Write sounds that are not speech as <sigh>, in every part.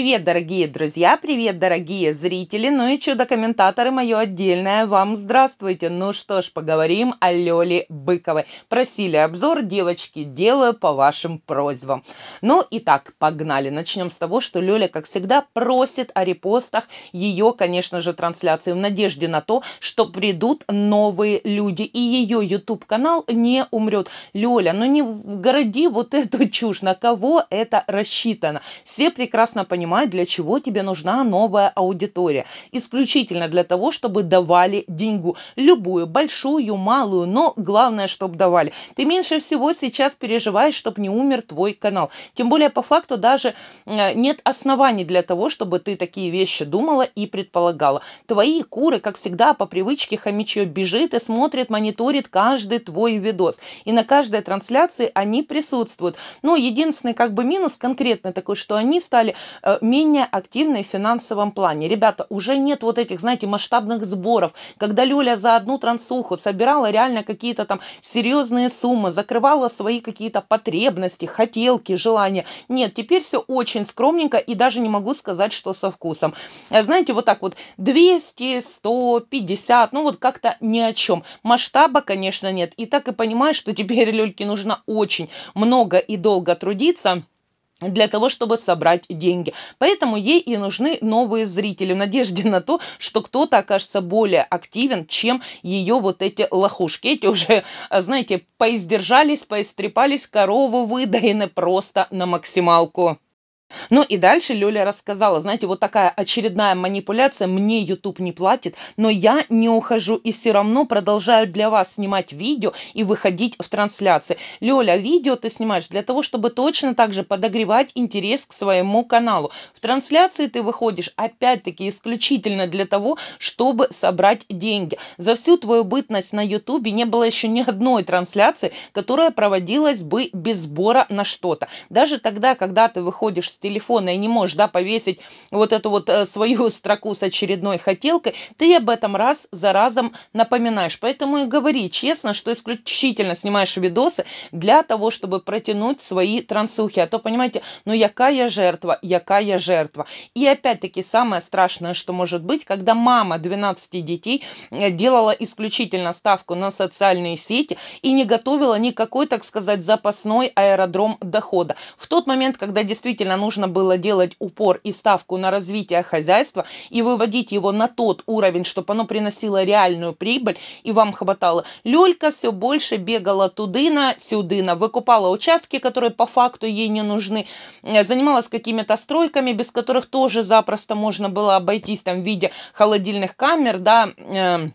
Привет, дорогие друзья, привет, дорогие зрители, ну и чудо-комментаторы, мое отдельное вам здравствуйте. Ну что ж, поговорим о Лёле Быковой. Просили обзор, девочки, делаю по вашим просьбам. Ну и так, погнали. Начнем с того, что Лёля, как всегда, просит о репостах ее, конечно же, трансляции в надежде на то, что придут новые люди и ее YouTube-канал не умрет. Лёля, ну не городи вот эту чушь, на кого это рассчитано? Все прекрасно понимают, понимать, для чего тебе нужна новая аудитория. Исключительно для того, чтобы давали деньгу. Любую, большую, малую, но главное, чтобы давали. Ты меньше всего сейчас переживаешь, чтобы не умер твой канал. Тем более, по факту, даже э, нет оснований для того, чтобы ты такие вещи думала и предполагала. Твои куры, как всегда, по привычке хомячье бежит и смотрит, мониторит каждый твой видос. И на каждой трансляции они присутствуют. Но ну, единственный как бы минус конкретный такой, что они стали э, Э, менее активной в финансовом плане. Ребята, уже нет вот этих, знаете, масштабных сборов, когда Люля за одну трансуху собирала реально какие-то там серьезные суммы, закрывала свои какие-то потребности, хотелки, желания. Нет, теперь все очень скромненько и даже не могу сказать, что со вкусом. Э, знаете, вот так вот 200, 150, ну вот как-то ни о чем. Масштаба, конечно, нет. И так и понимаешь, что теперь Люльке нужно очень много и долго трудиться для того, чтобы собрать деньги. Поэтому ей и нужны новые зрители в надежде <laughs> на то, что кто-то окажется более активен, чем ее вот эти лохушки. Эти уже, э, знаете, поиздержались, поистрепались, корову выдаены просто на максималку. Ну и дальше Лёля рассказала, знаете, вот такая очередная манипуляция, мне YouTube не платит, но я не ухожу и все равно продолжаю для вас снимать видео и выходить в трансляции. Лёля, видео ты снимаешь для того, чтобы точно так же подогревать интерес к своему каналу. В трансляции ты выходишь опять-таки исключительно для того, чтобы собрать деньги. За всю твою бытность на YouTube не было еще ни одной трансляции, которая проводилась бы без сбора на что-то. Даже тогда, когда ты выходишь телефона и не можешь, да, повесить вот эту вот э, свою <laughs> строку с очередной хотелкой, ты об этом раз за разом напоминаешь. Поэтому и говори честно, что исключительно снимаешь видосы для того, чтобы протянуть свои трансухи. А то, понимаете, ну якая жертва, якая жертва. И опять-таки самое страшное, что может быть, когда мама 12 детей э, делала исключительно ставку на социальные сети и не готовила никакой, так сказать, запасной аэродром дохода. В тот момент, когда действительно нужно нужно было делать упор и ставку на развитие хозяйства и выводить его на тот уровень, чтобы оно приносило реальную прибыль и вам хватало. Люлька все больше бегала тудына, сюдына, выкупала участки, которые по факту ей не нужны, э, занималась какими-то стройками, без которых тоже запросто можно было обойтись там в виде холодильных камер, да, э,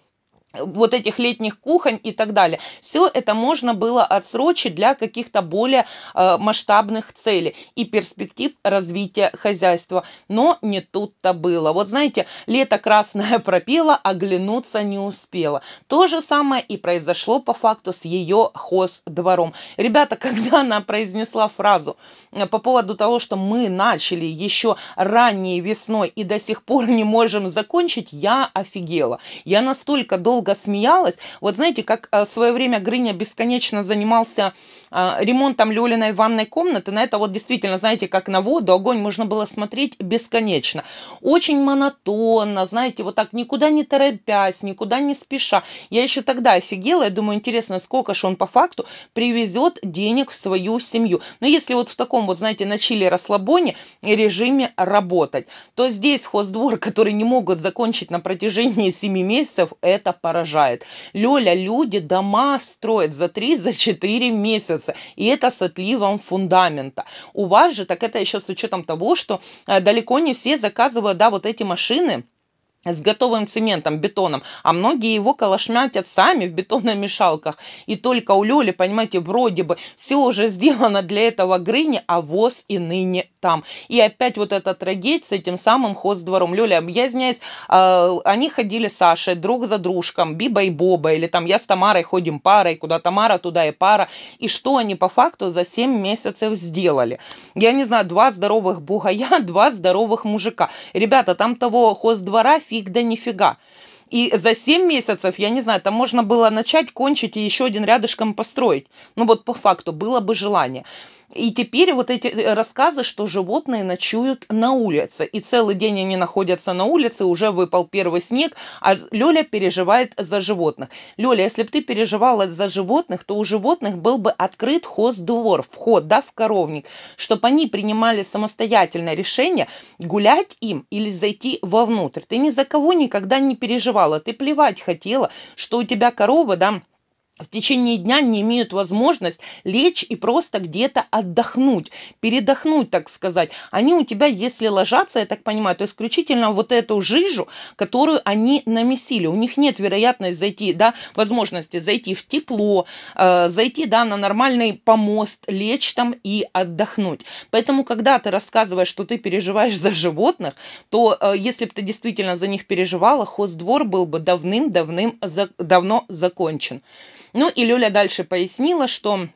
вот этих летних кухонь и так далее. Все это можно было отсрочить для каких-то более э, масштабных целей и перспектив развития хозяйства. Но не тут-то было. Вот знаете, лето красное <laughs> пропело, оглянуться не успела. То же самое и произошло по факту с ее хоздвором. Ребята, <laughs> когда она произнесла фразу э, по поводу того, что мы начали еще ранней весной и до сих пор не можем закончить, я офигела. Я настолько долго долго смеялась. Вот знаете, как э, в свое время Грыня бесконечно занимался э, ремонтом Лёлиной ванной комнаты, на это вот действительно, знаете, как на воду, огонь можно было смотреть бесконечно. Очень монотонно, знаете, вот так никуда не торопясь, никуда не спеша. Я еще тогда офигела, я думаю, интересно, сколько же он по факту привезет денег в свою семью. Но если вот в таком вот, знаете, на чили расслабоне режиме работать, то здесь хоздвор, <laughs> который не могут закончить на протяжении 7 месяцев, это пора поражает. Лёля, люди дома строят за 3-4 за 4 месяца, и это с отливом фундамента. У вас же, так это еще с учетом того, что э, далеко не все заказывают, да, вот эти машины, с готовым цементом, бетоном, а многие его колошмятят сами в бетонных мешалках. И только у Лёли, понимаете, вроде бы все уже сделано для этого Грыни, а воз и ныне там. И опять вот эта трагедия с этим самым хоздвором. Лёля, объясняясь, э, а, они ходили с Сашей друг за дружком, Биба и Боба, или там я с Тамарой ходим парой, куда Тамара, туда и пара. И что они по факту за 7 месяцев сделали? Я не знаю, два здоровых бугая, <laughs> два здоровых мужика. Ребята, там того хоздвора фиг фиг да нифига. И за 7 месяцев, я не знаю, там можно было начать, кончить и еще один рядышком построить. Ну вот по факту было бы желание. И теперь вот эти э, рассказы, что животные ночуют на улице, и целый день они находятся на улице, уже выпал первый снег, а Лёля переживает за животных. Лёля, если бы ты переживала за животных, то у животных был бы открыт хоздвор, вход, да, в коровник, чтобы они принимали самостоятельное решение, гулять им или зайти вовнутрь. Ты ни за кого никогда не переживала, ты плевать хотела, что у тебя коровы, да, в течение дня не имеют возможность лечь и просто где-то отдохнуть, передохнуть, так сказать. Они у тебя, если ложатся, я так понимаю, то исключительно вот эту жижу, которую они намесили. У них нет вероятности зайти, да, возможности зайти в тепло, э, зайти, да, на нормальный помост, лечь там и отдохнуть. Поэтому, когда ты рассказываешь, что ты переживаешь за животных, то э, если бы ты действительно за них переживала, хоздвор был бы давным-давным за, давно закончен. Ну и Лёля дальше пояснила, что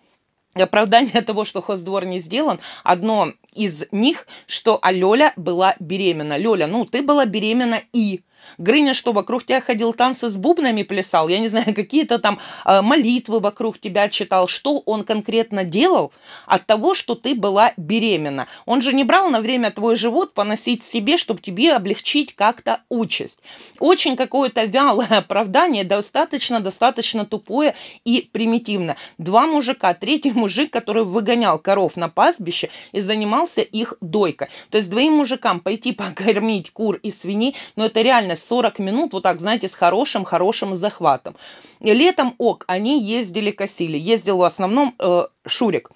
оправдание <laughs> того, что хоздвор не сделан, одно из них, что Алёля была беременна. Лёля, ну ты была беременна и Грыня что, вокруг тебя ходил, танцы с бубнами плясал? Я не знаю, <laughs> какие-то там а, молитвы вокруг тебя читал. Что он конкретно делал от того, что ты была беременна? Он же не брал на время твой живот поносить себе, чтобы тебе облегчить как-то участь. Очень какое-то вялое <laughs> оправдание, достаточно, достаточно тупое и примитивно. Два мужика, третий мужик, который выгонял коров на пастбище и занимался их дойкой. То есть двоим мужикам пойти <laughs> покормить кур и свиней, но это реально буквально 40 минут, вот так, знаете, с хорошим-хорошим захватом. Летом ок, они ездили, косили. Ездил в основном э, Шурик.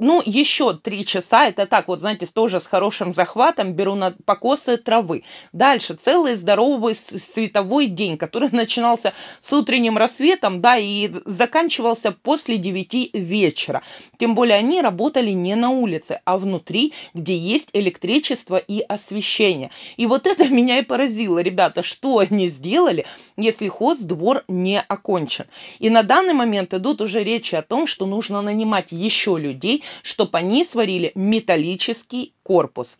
Ну, еще три часа, это так, вот знаете, тоже с хорошим захватом, беру на покосы травы. Дальше целый здоровый световой день, который <laughs> начинался с утренним рассветом, да, и заканчивался после 9 вечера. Тем более они работали не на улице, а внутри, где есть электричество и освещение. И вот <laughs> это меня и поразило, ребята, что они сделали, если хоздвор не окончен. И на данный момент идут уже речи о том, что нужно нанимать еще людей, чтобы они сварили металлический корпус.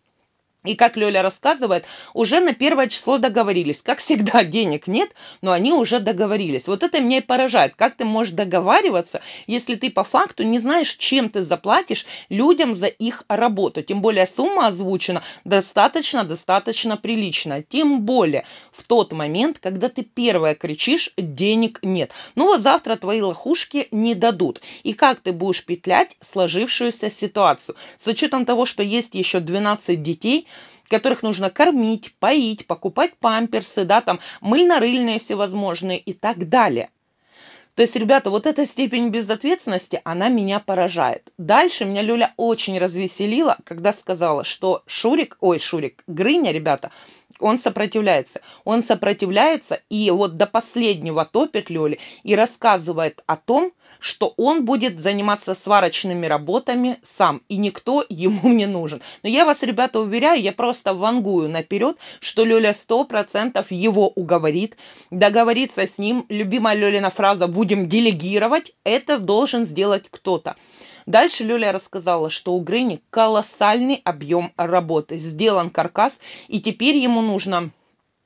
И как Лёля рассказывает, уже на первое число договорились. Как всегда, <laughs> денег нет, но они уже договорились. Вот это меня и поражает. Как ты можешь договариваться, если ты по факту не знаешь, чем ты заплатишь людям за их работу. Тем более сумма озвучена достаточно-достаточно прилично. Тем более в тот момент, когда ты первое кричишь «денег нет». Ну вот завтра твои лохушки не дадут. И как ты будешь петлять сложившуюся ситуацию? С учетом того, что есть еще 12 детей, которых нужно кормить, поить, покупать памперсы, да, там мыльно-рыльные всевозможные и так далее. То есть, ребята, вот эта степень безответственности, она меня поражает. Дальше меня Люля очень развеселила, когда сказала, что Шурик, ой, Шурик, Грыня, ребята, он сопротивляется. Он сопротивляется и вот до последнего топит Лёли и рассказывает о том, что он будет заниматься сварочными работами сам, и никто <laughs> ему не нужен. Но я вас, ребята, уверяю, я просто вангую наперед, что Лёля сто процентов его уговорит, договорится с ним. Любимая Лёлина фраза «будем делегировать» – это должен сделать кто-то. Дальше Люля рассказала, что у Грыни колоссальный объем работы. Сделан каркас, и теперь ему нужно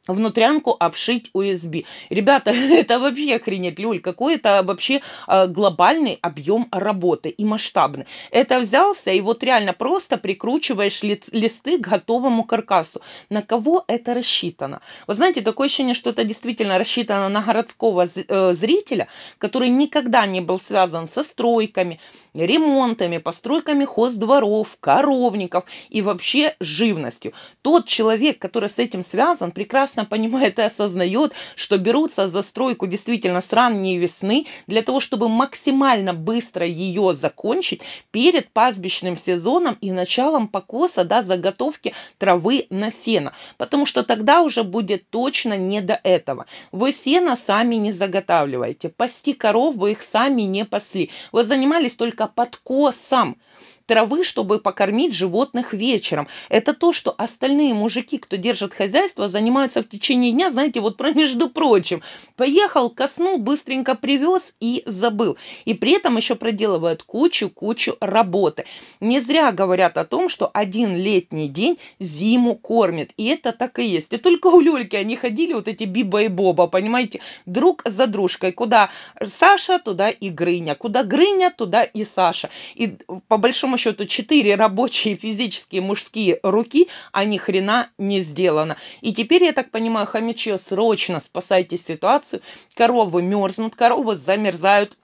внутрянку обшить USB. Ребята, <laughs> это вообще охренеть, Люль, какой это вообще а, глобальный объем работы и масштабный. Это взялся и вот реально просто прикручиваешь ли, листы к готовому каркасу. На кого это рассчитано? Вы знаете, такое ощущение, что это действительно рассчитано на городского э, зрителя, который никогда не был связан со стройками, ремонтами, постройками хоздворов, коровников и вообще живностью. Тот человек, который с этим связан, прекрасно прекрасно понимают и осознают, что берутся за стройку действительно с ранней весны для того, чтобы максимально быстро ее закончить перед пастбищным сезоном и началом покоса, да, заготовки травы на сено. Потому что тогда уже будет точно не до этого. Вы сено сами не заготавливаете. Пасти коров вы их сами не пасли. Вы занимались только подкосом травы, чтобы покормить животных вечером. Это то, что остальные мужики, кто держит хозяйство, занимаются в течение дня, знаете, вот про между прочим. Поехал коснул, быстренько привез и забыл. И при этом еще проделывают кучу-кучу работы. Не зря говорят о том, что один летний день зиму кормит. И это так и есть. И только у Лёльки они ходили, вот эти Биба и Боба, понимаете, друг за дружкой. Куда Саша, туда и Грыня. Куда Грыня, туда и Саша. И по большому большому счету, четыре рабочие физические мужские руки, а ни хрена не сделано. И теперь, я так понимаю, хомячье, срочно спасайте ситуацию. Коровы мерзнут, коровы замерзают,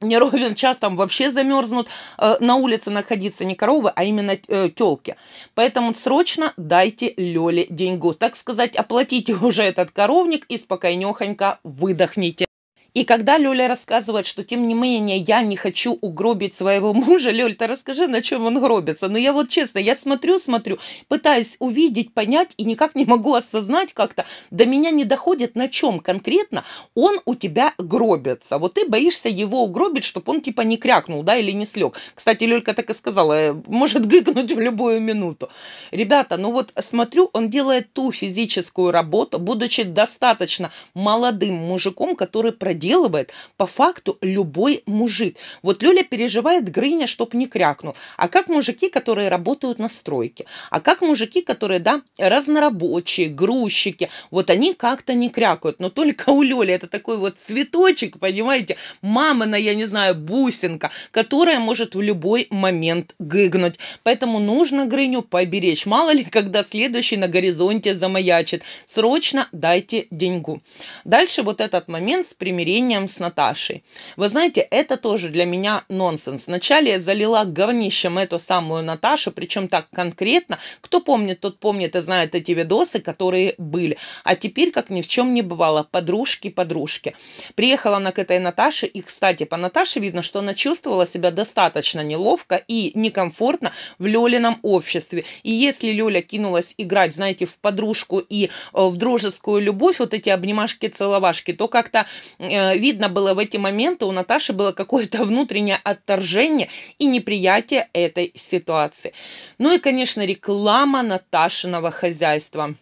не ровен час там вообще замерзнут, э, на улице находиться не коровы, а именно э, телки. Поэтому срочно дайте Леле деньгу. Так сказать, оплатите <laughs> уже этот коровник и спокойнёхонько выдохните. И когда Лёля рассказывает, что тем не менее я не хочу угробить своего <laughs> мужа, Лёль, ты расскажи, на чем он гробится. Но ну, я вот честно, я смотрю, смотрю, пытаюсь увидеть, понять и никак не могу осознать как-то. До меня не доходит, на чем конкретно он у тебя гробится. Вот ты боишься его угробить, чтобы он типа не крякнул, да, или не слег. Кстати, Лёлька так и сказала, э, может гыкнуть в любую минуту. Ребята, ну вот смотрю, он делает ту физическую работу, будучи достаточно молодым мужиком, который проделал проделывает по факту любой мужик. Вот Лёля переживает Грыня, чтоб не крякнул. А как мужики, которые работают на стройке? А как мужики, которые, да, разнорабочие, грузчики? Вот они как-то не крякают. Но только у Лёли это такой вот цветочек, понимаете, мамина, я не знаю, бусинка, которая может в любой момент гыгнуть. Поэтому нужно Грыню поберечь. Мало ли, когда следующий на горизонте замаячит. Срочно дайте деньгу. Дальше вот этот момент с примирением вареньем с Наташей. Вы знаете, это тоже для меня нонсенс. Вначале я залила говнищем эту самую Наташу, причем так конкретно. Кто помнит, тот помнит и знает эти видосы, которые были. А теперь, как ни в чем не бывало, подружки, подружки. Приехала она к этой Наташе, и, кстати, по Наташе видно, что она чувствовала себя достаточно неловко и некомфортно в Лёлином обществе. И если Лёля кинулась играть, знаете, в подружку и э, в дружескую любовь, вот эти обнимашки-целовашки, то как-то э, Э, видно было в эти моменты у Наташи было какое-то <laughs> внутреннее отторжение и неприятие этой ситуации. Ну и, конечно, реклама Наташиного хозяйства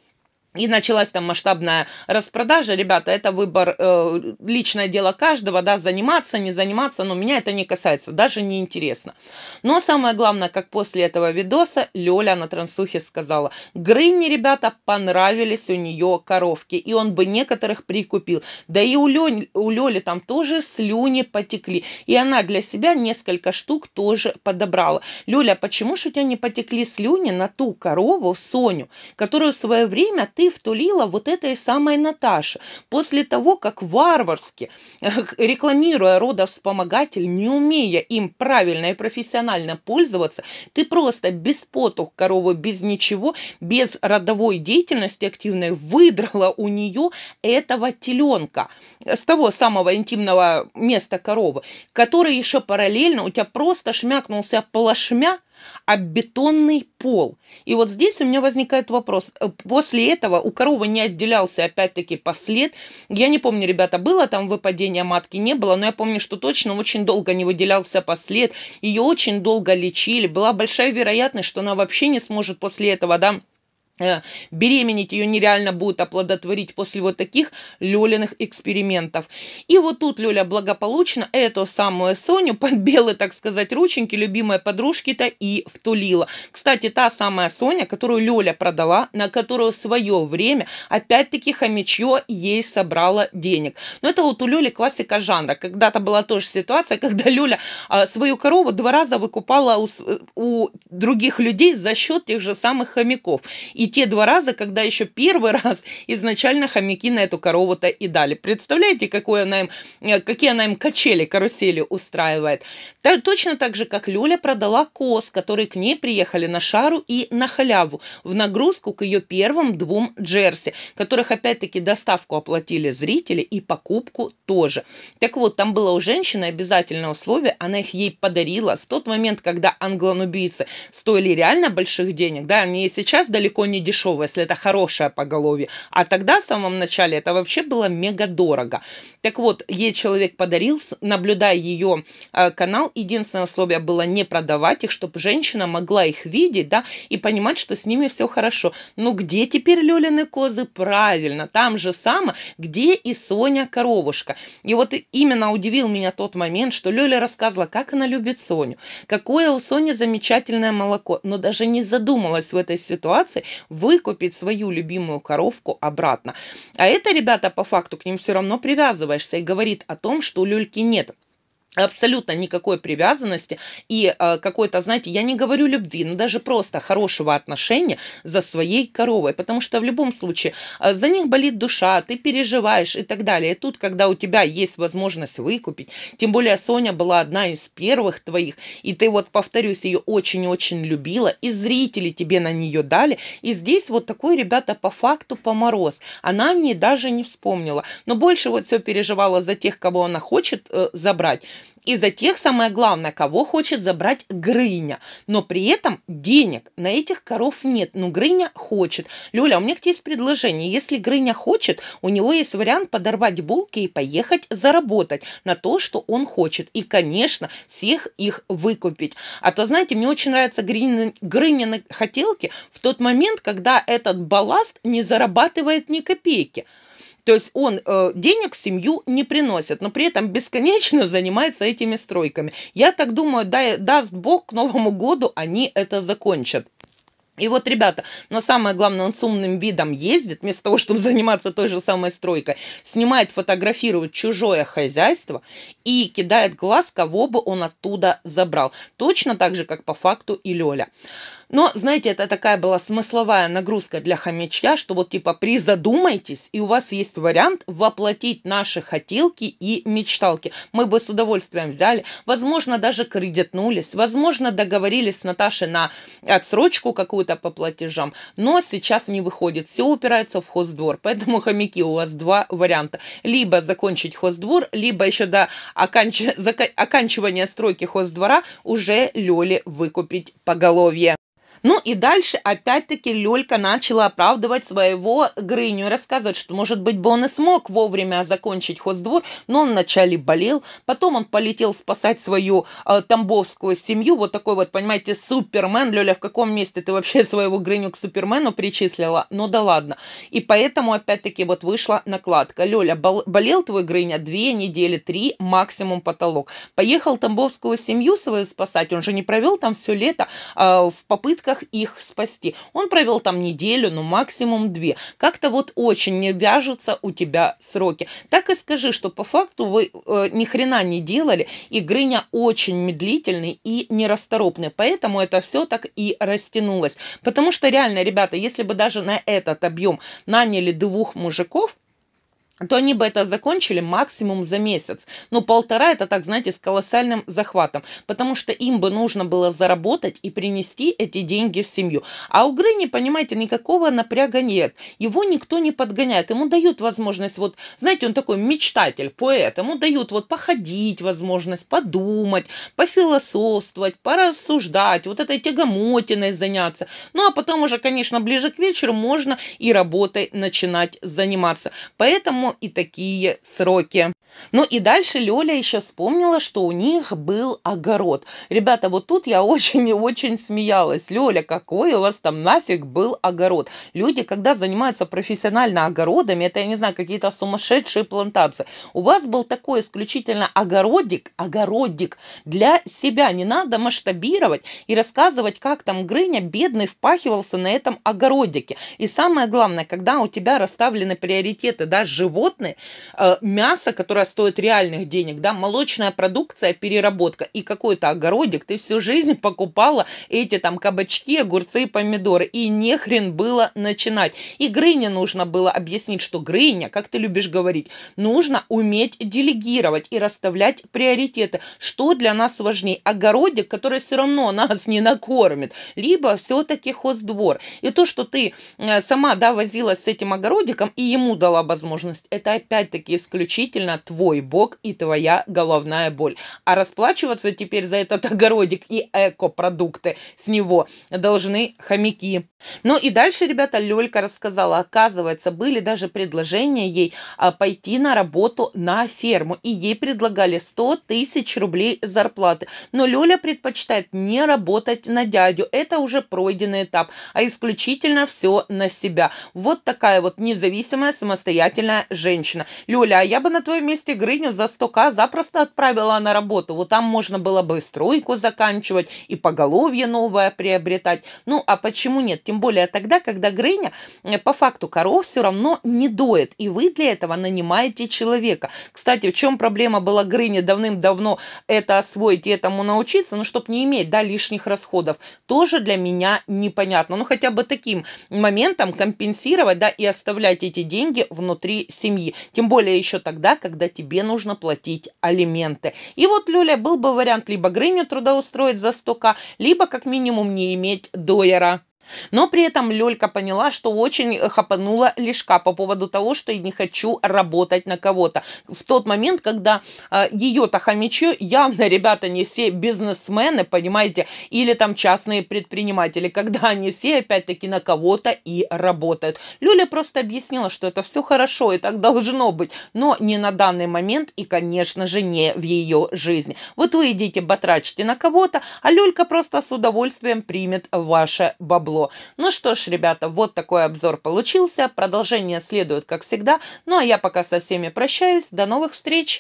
и началась там масштабная распродажа. Ребята, это выбор, э, личное дело каждого, да, заниматься, не заниматься, но меня это не касается, даже не интересно. Но самое главное, как после этого видоса Лёля на трансухе сказала, Грыни, ребята, понравились у нее коровки, и он бы некоторых прикупил. Да и у, Лёли, у Лёли там тоже слюни потекли, и она для себя несколько штук тоже подобрала. Лёля, почему же у тебя не потекли слюни на ту корову, Соню, которую в свое время ты втулила вот этой самой Наташе. После того, как варварски, рекламируя родовспомогатель, не умея им правильно и профессионально пользоваться, ты просто без потух коровы, без ничего, без родовой деятельности активной выдрала у нее этого теленка с того самого интимного места коровы, который еще параллельно у тебя просто шмякнулся плашмя а бетонный пол. И вот здесь у меня возникает вопрос. Э, после этого у коровы не отделялся опять-таки послед. Я не помню, ребята, было там выпадение матки, не было, но я помню, что точно очень долго не выделялся послед. Ее очень долго лечили. Была большая вероятность, что она вообще не сможет после этого, да, Э, беременеть ее нереально будет оплодотворить после вот таких Лёлиных экспериментов. И вот тут Лёля благополучно эту самую Соню под белые, так сказать, рученьки любимой подружки-то и втулила. Кстати, та самая Соня, которую Лёля продала, на которую в свое время опять-таки хомячье ей собрала денег. Но это вот у Лёли классика жанра. Когда-то была тоже ситуация, <laughs> когда Лёля а, свою корову два раза выкупала у, э, у других людей за счет тех же самых хомяков. И и те два раза, когда еще первый <laughs> раз изначально хомяки на эту корову-то и дали. Представляете, какой она им, э, какие она им качели, карусели устраивает. Так, точно так же, как Люля продала коз, которые к ней приехали на шару и на халяву, в нагрузку к ее первым двум джерси, которых опять-таки доставку оплатили зрители и покупку тоже. Так вот, там было у женщины обязательное условие, она их ей подарила в тот момент, когда англонубийцы стоили реально больших денег, да, они сейчас далеко не не дешевое, если это хорошее поголовье. А тогда, в самом начале, это вообще было мега дорого. Так вот, ей человек подарил, наблюдая ее э, канал, единственное условие было не продавать их, чтобы женщина могла их видеть, да, и понимать, что с ними все хорошо. Но ну, где теперь Лёлины козы? Правильно, там же само, где и Соня Коровушка. И вот именно удивил меня тот момент, что Лёля рассказывала, как она любит Соню, какое у Сони замечательное молоко, но даже не задумалась в этой ситуации, выкупить свою любимую коровку обратно. А это, ребята, по факту к ним все равно привязываешься и говорит о том, что у люльки нет абсолютно никакой привязанности и э, какой-то, знаете, я не говорю любви, но даже просто хорошего отношения за своей коровой, потому что в любом случае э, за них болит душа, ты переживаешь и так далее. И тут, когда у тебя есть возможность выкупить, тем более Соня была одна из первых твоих, и ты вот, повторюсь, ее очень-очень любила, и зрители тебе на нее дали, и здесь вот такой, ребята, по факту помороз. Она о ней даже не вспомнила, но больше вот все переживала за тех, кого она хочет э, забрать, и за тех, самое главное, кого хочет забрать Грыня. Но при этом денег на этих коров нет. Но ну, Грыня хочет. Люля, у меня к тебе есть предложение. Если Грыня хочет, у него есть вариант подорвать булки и поехать заработать на то, что он хочет. И, конечно, всех их выкупить. А то, знаете, мне очень нравятся Грыни... Грынины хотелки в тот момент, когда этот балласт не зарабатывает ни копейки. То есть он э, денег в семью не приносит, но при этом бесконечно <laughs> занимается этими стройками. Я так думаю, дай, даст Бог, к Новому году они это закончат. И вот, ребята, но самое главное, он с умным видом ездит, вместо того, чтобы <laughs> заниматься той же самой стройкой, снимает, фотографирует чужое хозяйство и кидает глаз, кого бы он оттуда забрал. Точно так же, как по факту и Лёля. Но, знаете, это такая была смысловая нагрузка для Хомячья, что вот типа призадумайтесь, и у вас есть вариант воплотить наши хотелки и мечталки. Мы бы с удовольствием взяли, возможно, даже кредитнулись, возможно, договорились с Наташей на отсрочку какую-то, какой по платежам. Но сейчас не выходит. Все упирается в хоздвор. Поэтому, хомяки, у вас два варианта. Либо закончить хоздвор, либо еще до оканч... закан... стройки хоздвора уже Лёле выкупить поголовье. Ну и дальше опять-таки Лёлька начала оправдывать своего Грыню и рассказывать, что, может быть, бы он и смог вовремя закончить хоздвор, но он вначале болел, потом он полетел спасать свою э, тамбовскую семью, вот такой вот, понимаете, супермен. Лёля, в каком месте ты вообще своего Грыню к супермену причислила? Ну да ладно. И поэтому опять-таки вот вышла накладка. Лёля, бол болел твой Грыня две недели, три, максимум потолок. Поехал тамбовскую семью свою спасать, он же не провел там все лето э, в попытках попытках их спасти. Он провел там неделю, ну максимум две. Как-то вот очень не вяжутся у тебя сроки. Так и скажи, что по факту вы э, ни хрена не делали, и Грыня очень медлительный и нерасторопный, поэтому это все так и растянулось. Потому что реально, ребята, если бы даже на этот объем наняли двух мужиков, то они бы это закончили максимум за месяц. но полтора это так, знаете, с колоссальным захватом, потому что им бы нужно было заработать и принести эти деньги в семью. А у Грыни, понимаете, никакого напряга нет. Его никто не подгоняет. Ему дают возможность, вот, знаете, он такой мечтатель, поэт. Ему дают вот походить возможность, подумать, пофилософствовать, порассуждать, вот этой тягомотиной заняться. Ну, а потом уже, конечно, ближе к вечеру можно и работой начинать заниматься. Поэтому и такие сроки. Ну и дальше Лёля еще вспомнила, что у них был огород. Ребята, вот тут я очень и очень смеялась. Лёля, какой у вас там нафиг был огород? Люди, когда занимаются профессионально огородами, это, я не знаю, какие-то сумасшедшие плантации. У вас был такой исключительно огородик, огородик для себя. Не надо масштабировать и рассказывать, как там Грыня бедный впахивался на этом огородике. И самое главное, когда у тебя расставлены приоритеты, да, живот, животные, э, мясо, которое стоит реальных денег, да, молочная продукция, переработка и какой-то огородик, ты всю жизнь покупала эти там кабачки, огурцы и помидоры, и не хрен было начинать. И Грыне нужно было объяснить, что Грыня, как ты любишь говорить, нужно уметь делегировать и расставлять приоритеты. Что для нас важнее? Огородик, который все равно нас не накормит, либо все-таки хоздвор. И то, что ты э, сама, да, возилась с этим огородиком и ему дала возможность, это опять-таки исключительно твой бог и твоя головная боль. А расплачиваться теперь за этот <laughs> огородик и экопродукты с него должны хомяки. Ну и дальше, ребята, Лёлька рассказала, оказывается, были даже предложения ей а, пойти на работу на ферму, и ей предлагали 100 тысяч рублей зарплаты. Но Лёля предпочитает не работать на дядю, это уже пройденный этап, а исключительно все на себя. Вот такая вот независимая самостоятельная женщина. Лёля, а я бы на твоем месте Грыню за 100к запросто отправила на работу. Вот там можно было бы стройку заканчивать, и поголовье новое приобретать. Ну, а почему нет? Тем более тогда, когда Грыня э, по факту коров все равно не доет, и вы для этого нанимаете человека. Кстати, в чем проблема была Грыни давным-давно это освоить и этому научиться, но ну, чтобы не иметь, да, лишних расходов, тоже для меня непонятно. Ну, хотя бы таким моментом компенсировать, да, и оставлять эти деньги внутри семьи. Тем более еще тогда, когда тебе нужно платить алименты. И вот, Люля, был бы вариант либо Грыню трудоустроить за 100к, либо как минимум не иметь доера но при этом Лёлька поняла, что очень э, хапанула Лешка по поводу того, что я не хочу работать на кого-то. В тот момент, когда э, ее-то хомячу, явно ребята не все бизнесмены, понимаете, или там частные предприниматели, когда они все опять-таки на кого-то и работают. Люля просто объяснила, что это все хорошо и так должно быть, но не на данный момент и, конечно же, не в ее жизни. Вот вы идите батрачите на кого-то, а Лёлька просто с удовольствием примет ваше бабло табло. Ну что ж, ребята, вот такой обзор получился. Продолжение следует, как всегда. Ну а я пока со всеми прощаюсь. До новых встреч!